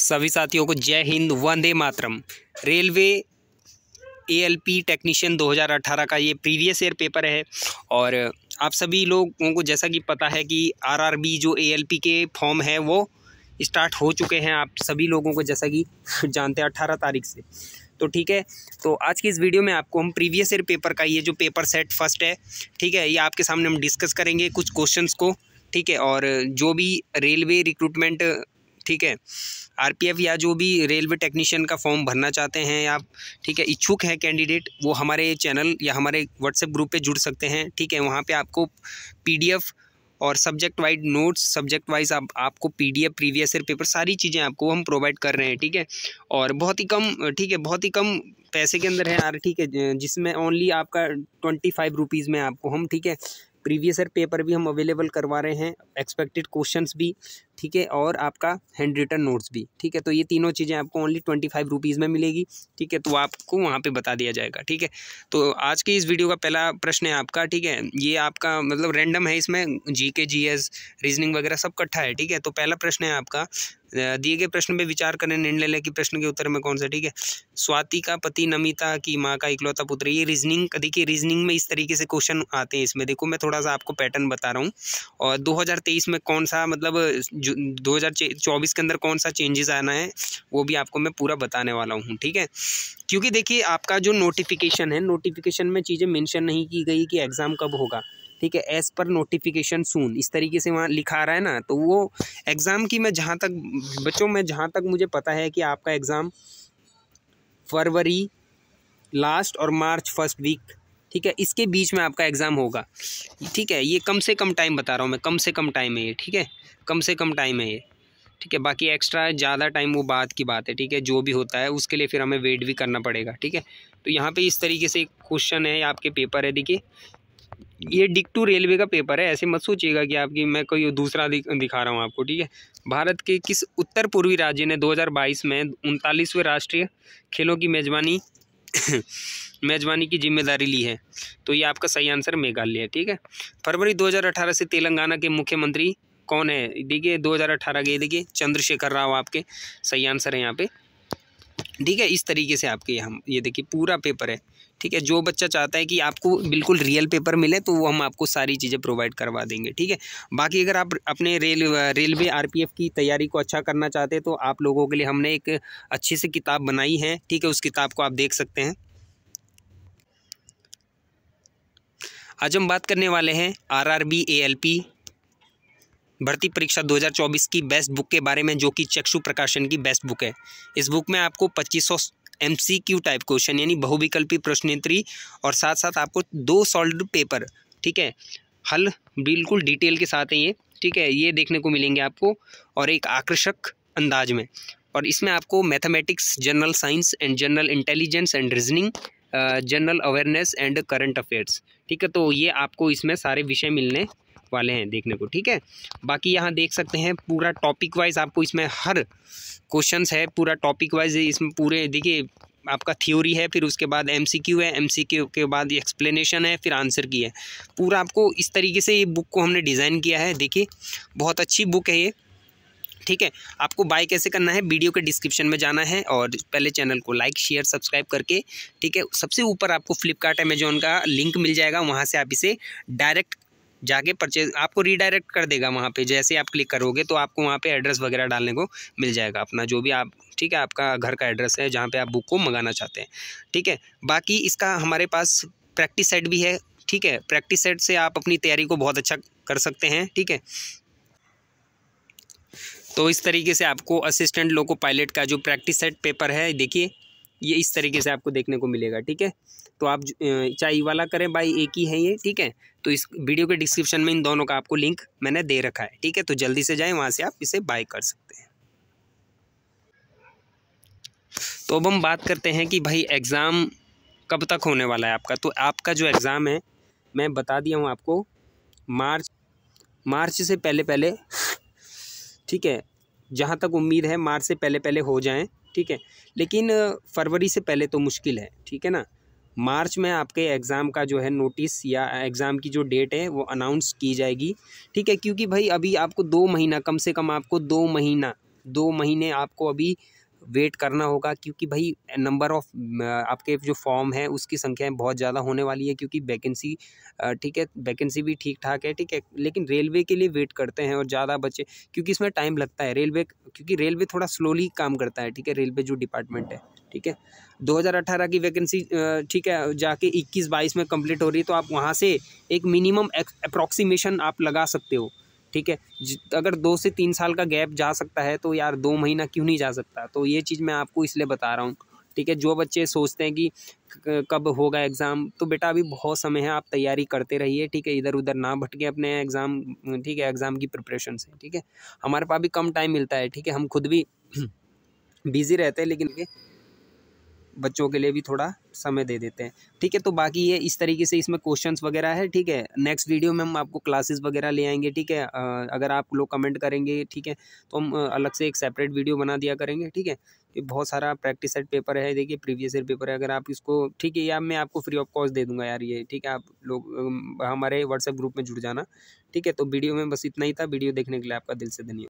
सभी साथियों को जय हिंद वंदे मातरम रेलवे एएलपी टेक्नीशियन 2018 का ये प्रीवियस ईयर पेपर है और आप सभी लोगों को जैसा कि पता है कि आरआरबी जो एएलपी के फॉर्म है वो स्टार्ट हो चुके हैं आप सभी लोगों को जैसा कि जानते हैं अट्ठारह तारीख से तो ठीक है तो आज की इस वीडियो में आपको हम प्रीवियस ईयर पेपर का ये जो पेपर सेट फर्स्ट है ठीक है ये आपके सामने हम डिस्कस करेंगे कुछ क्वेश्चंस को ठीक है और जो भी रेलवे रिक्रूटमेंट ठीक है आरपीएफ या जो भी रेलवे टेक्नीशियन का फॉर्म भरना चाहते हैं आप ठीक है इच्छुक हैं कैंडिडेट वो हमारे चैनल या हमारे व्हाट्सएप ग्रुप पे जुड़ सकते हैं ठीक है वहाँ पे आपको पीडीएफ और subject wise notes subject wise आप आपको पीडीएफ प्रीवियस ईयर पेपर सारी चीज़ें आपको हम प्रोवाइड कर रहे हैं ठीक है और बहुत ही कम ठीक है बहुत ही कम पैसे के अंदर है यार ठीक है जिसमें ओनली आपका ट्वेंटी फाइव रुपीज़ में आपको हम ठीक है प्रीवियस ईयर पेपर भी हम अवेलेबल करवा रहे हैं एक्सपेक्टेड क्वेश्चंस भी ठीक है और आपका हैंड रिटन नोट्स भी ठीक है तो ये तीनों चीज़ें आपको ओनली ट्वेंटी फाइव रुपीज़ में मिलेगी ठीक है तो आपको वहाँ पे बता दिया जाएगा ठीक है तो आज की इस वीडियो का पहला प्रश्न है आपका ठीक है ये आपका मतलब रैंडम है इसमें जी के जी एस रीजनिंग वगैरह सब कट्ठा है ठीक है तो पहला प्रश्न है आपका दिए गए प्रश्न पे विचार करें निर्णय लें कि प्रश्न के उत्तर में कौन सा ठीक है स्वाति का पति नमिता की माँ का इकलौता पुत्र ये रीजनिंग देखिए रीजनिंग में इस तरीके से क्वेश्चन आते हैं इसमें देखो मैं थोड़ा सा आपको पैटर्न बता रहा हूँ और 2023 में कौन सा मतलब दो के अंदर कौन सा चेंजेस आना है वो भी आपको मैं पूरा बताने वाला हूँ ठीक है क्योंकि देखिए आपका जो नोटिफिकेशन है नोटिफिकेशन में चीज़ें मेंशन नहीं की गई कि एग्ज़ाम कब होगा ठीक है एज़ पर नोटिफिकेशन सून इस तरीके से वहाँ लिखा आ रहा है ना तो वो एग्ज़ाम की मैं जहाँ तक बच्चों में जहाँ तक मुझे पता है कि आपका एग्ज़ाम फरवरी लास्ट और मार्च फर्स्ट वीक ठीक है इसके बीच में आपका एग्ज़ाम होगा ठीक है ये कम से कम टाइम बता रहा हूँ मैं कम से कम टाइम है ये ठीक है कम से कम टाइम है ये ठीक है बाकी एक्स्ट्रा ज़्यादा टाइम वो बाद की बात है ठीक है जो भी होता है उसके लिए फिर हमें वेट भी करना पड़ेगा ठीक है तो यहाँ पे इस तरीके से एक क्वेश्चन है आपके पेपर है देखिए ये डिक टू रेलवे का पेपर है ऐसे मत सोचिएगा कि आपकी मैं कोई दूसरा दिखा रहा हूँ आपको ठीक है भारत के किस उत्तर पूर्वी राज्य ने 2022 में उनतालीसवें राष्ट्रीय खेलों की मेज़बानी मेज़बानी की जिम्मेदारी ली है तो ये आपका सही आंसर मेघालय है ठीक है फरवरी दो से तेलंगाना के मुख्यमंत्री कौन है देखिए 2018 के देखिए चंद्रशेखर राव आपके सही आंसर है यहाँ पे ठीक है इस तरीके से आपके हम ये देखिए पूरा पेपर है ठीक है जो बच्चा चाहता है कि आपको बिल्कुल रियल पेपर मिले तो वो हम आपको सारी चीज़ें प्रोवाइड करवा देंगे ठीक है बाकी अगर आप अपने रेल रेलवे आरपीएफ की तैयारी को अच्छा करना चाहते हैं तो आप लोगों के लिए हमने एक अच्छी सी किताब बनाई है ठीक है उस किताब को आप देख सकते हैं आज हम बात करने वाले हैं R R B A L P भर्ती परीक्षा 2024 की बेस्ट बुक के बारे में जो कि चक्षु प्रकाशन की बेस्ट बुक है इस बुक में आपको पच्चीस सौ M C Q type question यानी बहुविकल्पी प्रश्नोत्तरी और साथ साथ आपको दो सॉल्व पेपर ठीक है हल बिल्कुल डिटेल के साथ है ये ठीक है ये देखने को मिलेंगे आपको और एक आकर्षक अंदाज में और इसमें आपको mathematics general science and general intelligence and reasoning general awareness and current affairs ठीक है तो ये आपको इसमें सारे विषय मिलने वाले हैं देखने को ठीक है बाकी यहाँ देख सकते हैं पूरा टॉपिक वाइज आपको इसमें हर क्वेश्चन है पूरा टॉपिक वाइज इसमें पूरे देखिए आपका थ्योरी है फिर उसके बाद एमसीक्यू है एमसीक्यू के बाद एक्सप्लेनेशन है फिर आंसर की है पूरा आपको इस तरीके से ये बुक को हमने डिज़ाइन किया है देखिए बहुत अच्छी बुक है ये ठीक है आपको बाय कैसे करना है वीडियो के डिस्क्रिप्शन में जाना है और पहले चैनल को लाइक शेयर सब्सक्राइब करके ठीक है सबसे ऊपर आपको फ्लिपकार्ट अमेजोन का लिंक मिल जाएगा वहाँ से आप इसे डायरेक्ट जाके परचेज आपको रीडायरेक्ट कर देगा वहाँ पे जैसे आप क्लिक करोगे तो आपको वहाँ पे एड्रेस वगैरह डालने को मिल जाएगा अपना जो भी आप ठीक है आपका घर का एड्रेस है जहाँ पे आप बुक को मंगाना चाहते हैं ठीक है बाकी इसका हमारे पास प्रैक्टिस सेट भी है ठीक है प्रैक्टिस सेट से आप अपनी तैयारी को बहुत अच्छा कर सकते हैं ठीक है तो इस तरीके से आपको असिस्टेंट लोको पायलट का जो प्रैक्टिस सेट पेपर है देखिए ये इस तरीके से आपको देखने को मिलेगा ठीक है तो आप चाहे वाला करें बाई एक ही है ये ठीक है तो इस वीडियो के डिस्क्रिप्शन में इन दोनों का आपको लिंक मैंने दे रखा है ठीक है तो जल्दी से जाएँ वहाँ से आप इसे बाय कर सकते हैं तो अब हम बात करते हैं कि भाई एग्ज़ाम कब तक होने वाला है आपका तो आपका जो एग्ज़ाम है मैं बता दिया हूँ आपको मार्च मार्च से पहले पहले ठीक है जहाँ तक उम्मीद है मार्च से पहले पहले हो जाएं ठीक है लेकिन फरवरी से पहले तो मुश्किल है ठीक है ना मार्च में आपके एग्ज़ाम का जो है नोटिस या एग्ज़ाम की जो डेट है वो अनाउंस की जाएगी ठीक है क्योंकि भाई अभी आपको दो महीना कम से कम आपको दो महीना दो महीने आपको अभी वेट करना होगा क्योंकि भाई नंबर ऑफ़ आपके जो फॉर्म है उसकी संख्याएँ बहुत ज़्यादा होने वाली है क्योंकि वैकेंसी ठीक है वैकेंसी भी ठीक ठाक है ठीक है लेकिन रेलवे के लिए वेट करते हैं और ज़्यादा बच्चे क्योंकि इसमें टाइम लगता है रेलवे क्योंकि रेलवे थोड़ा स्लोली काम करता है ठीक है रेलवे जो डिपार्टमेंट है ठीक है दो की वैकेंसी ठीक है जाके इक्कीस बाईस में कम्प्लीट हो रही है तो आप वहाँ से एक मिनिमम अप्रॉक्सीमेशन आप लगा सकते हो ठीक है अगर दो से तीन साल का गैप जा सकता है तो यार दो महीना क्यों नहीं जा सकता तो ये चीज़ मैं आपको इसलिए बता रहा हूँ ठीक है जो बच्चे सोचते हैं कि कब होगा एग्ज़ाम तो बेटा अभी बहुत समय है आप तैयारी करते रहिए ठीक है इधर उधर ना भटके अपने एग्ज़ाम ठीक है एग्ज़ाम की प्रिपरेशन से ठीक है हमारे पास भी कम टाइम मिलता है ठीक है हम खुद भी बिज़ी रहते हैं लेकिन बच्चों के लिए भी थोड़ा समय दे देते हैं ठीक है तो बाकी ये इस तरीके से इसमें क्वेश्चंस वगैरह है ठीक है नेक्स्ट वीडियो में हम आपको क्लासेस वगैरह ले आएंगे ठीक है अगर आप लोग कमेंट करेंगे ठीक है तो हम अलग से एक सेपरेट वीडियो बना दिया करेंगे ठीक है ये बहुत सारा प्रैक्टिस सेट पेपर है देखिए प्रीवियस ईयर पेपर है अगर आप इसको ठीक है या मैं आपको फ्री ऑफ कॉस्ट दे दूंगा यार ये ठीक है आप लोग हमारे व्हाट्सएप ग्रुप में जुड़ जाना ठीक है तो वीडियो में बस इतना ही था वीडियो देखने के लिए आपका दिल से धन्यवाद